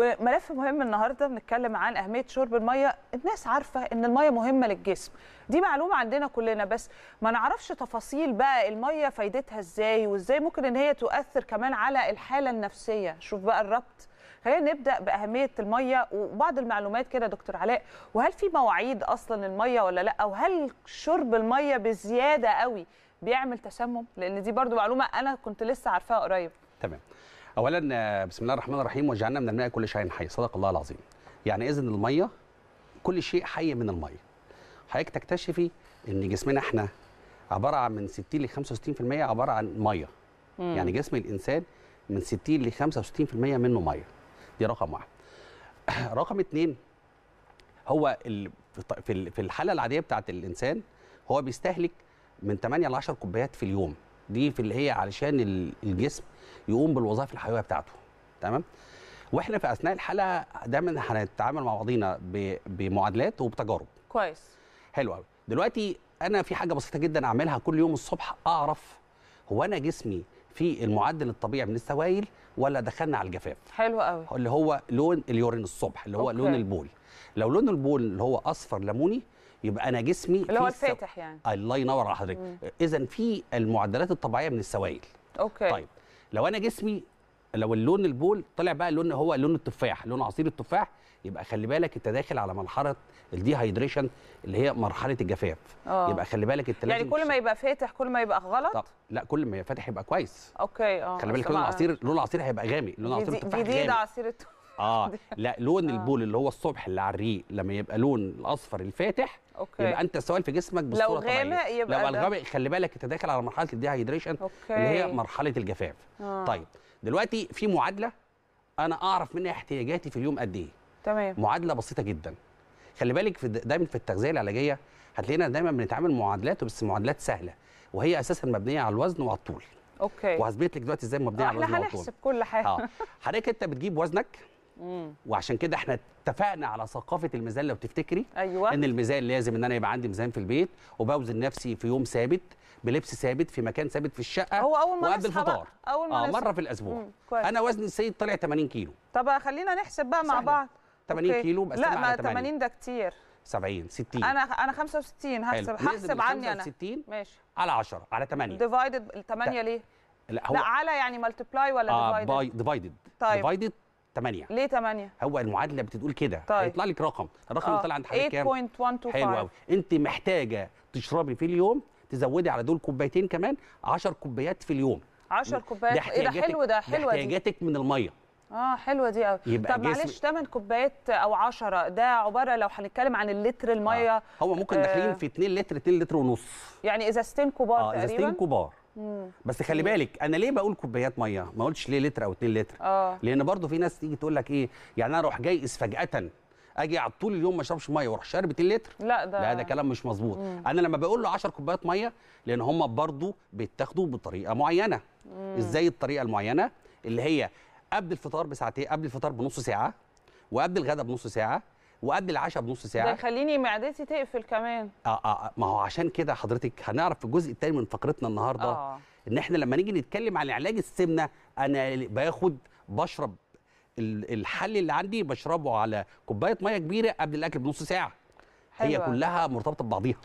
وملف مهم النهارده بنتكلم عن اهميه شرب الميه الناس عارفه ان الميه مهمه للجسم دي معلومه عندنا كلنا بس ما نعرفش تفاصيل بقى الميه فايدتها ازاي وازاي ممكن ان هي تؤثر كمان على الحاله النفسيه شوف بقى الربط خلينا نبدا باهميه الميه وبعض المعلومات كده دكتور علاء وهل في مواعيد اصلا الميه ولا لا وهل شرب الميه بزياده قوي بيعمل تسمم لان دي برضو معلومه انا كنت لسه عارفاها قريب تمام اولا آه، بسم الله الرحمن الرحيم وجعلنا من الماء كل شيء حي صدق الله العظيم يعني اذن الميه كل شيء حي من الميه حضرتك تكتشفي ان جسمنا احنا عباره عن من 60 ل 65% عباره عن ميه مم. يعني جسم الانسان من 60 ل 65% منه ميه دي رقم واحد رقم اتنين هو في الحاله العاديه بتاعت الانسان هو بيستهلك من 8 ل 10 كوبايات في اليوم دي في اللي هي علشان الجسم يقوم بالوظائف الحيويه بتاعته تمام واحنا في اثناء الحلقه دايما هنتعامل مع بعضينا بمعادلات وبتجارب كويس حلو قوي دلوقتي انا في حاجه بسيطه جدا اعملها كل يوم الصبح اعرف هو انا جسمي في المعدل الطبيعي من السوائل ولا دخلنا على الجفاف حلو قوي اللي هو لون اليورين الصبح اللي هو أوكي. لون البول لو لون البول اللي هو اصفر ليموني يبقى انا جسمي اللي هو الفاتح يعني الله ينور على حضرتك اذا في المعدلات الطبيعيه من السوائل اوكي طيب لو انا جسمي لو اللون البول طلع بقى اللون هو لون التفاح لون عصير التفاح يبقى خلي بالك انت داخل على مرحله الديهايدريشن اللي هي مرحله الجفاف أوه. يبقى خلي بالك انت يعني كل ما يبقى فاتح كل ما يبقى غلط طب. لا كل ما يبقى فاتح يبقى كويس اوكي اه خلي بالك لون العصير لون العصير هيبقى غامق لون عصير التفاح غامق جديد عصير التفاح اه لا لون آه. البول اللي هو الصبح اللي على الريق لما يبقى لون الاصفر الفاتح أوكي. يبقى انت سوائل في جسمك بصوره لو غامق يبقى لو الغامق خلي بالك انت داخل على مرحله الديهايدريشن اللي هي مرحله الجفاف آه. طيب دلوقتي في معادله انا اعرف منها احتياجاتي في اليوم قد ايه تمام معادله بسيطه جدا خلي بالك في دايما في التغذيه العلاجيه هتلاقينا دايما بنتعامل معادلات بس معادلات سهله وهي اساسا مبنيه على الوزن وعلى الطول اوكي وهثبت لك دلوقتي ازاي مبنيه على الوزن وعلى الطول احنا هنحسب كل حاجه اه حضرتك انت بتجيب وزنك وعشان كده احنا اتفقنا على ثقافه الميزان لو تفتكري أيوة. ان الميزان لازم ان انا يبقى عندي ميزان في البيت وبوزن نفسي في يوم ثابت بلبس ثابت في مكان ثابت في الشقه هو اول ما وقبل الفطار اول ما آه مره في الاسبوع انا وزني السيد طلع 80 كيلو طب خلينا نحسب بقى مع سهلة. بعض 80 أوكي. كيلو بس لا ما 80 ده كتير 70 60 انا انا 65 هحسب هحسب عني انا 60 ماشي على 10 على 8 ديفايدد 8 ليه؟ لا, هو لا على يعني ملتبلاي ولا ديفايدد؟ آه ديفايدد طيب ديفايدد 8 ليه 8 هو المعادله بتقول كده طيب. هيطلع لك رقم الرقم اللي طالع عند حضرتك كام 8.125 حلو قوي انت محتاجه تشربي في اليوم تزودي على دول كوبايتين كمان 10 كوبايات في اليوم 10 كوبايات ايه ده حلو ده حلوه دي احتياجاتك من الميه اه حلوه دي قوي طب معلش 8 كوبايات او 10 ده عباره لو هنتكلم عن اللتر الميه آه. هو ممكن داخلين آه. في 2 لتر 2 لتر ونص يعني ازازتين كبار آه تقريبا ازازتين كبار مم. بس خلي بالك انا ليه بقول كوبايات ميه ما قلتش ليه لتر او 2 لتر آه. لان برضو في ناس تيجي تقول لك ايه يعني انا اروح جايز فجاه اجي على طول اليوم ما اشربش ميه واروح شارب 2 لتر لا ده لا ده كلام مش مظبوط انا لما بقول له 10 كوبايات ميه لان هم برضو بيتاخدوا بطريقه معينه مم. ازاي الطريقه المعينه اللي هي قبل الفطار بساعتين قبل الفطار بنص ساعه وقبل الغداء بنص ساعه وقبل العشاء بنص ساعه ده يخليني معدتي تقفل كمان اه اه, آه. ما هو عشان كده حضرتك هنعرف في الجزء الثاني من فقرتنا النهارده آه. ان احنا لما نيجي نتكلم عن علاج السمنه انا باخد بشرب الحل اللي عندي بشربه على كوبايه ميه كبيره قبل الاكل بنص ساعه حلوة. هي كلها مرتبطه ببعضيها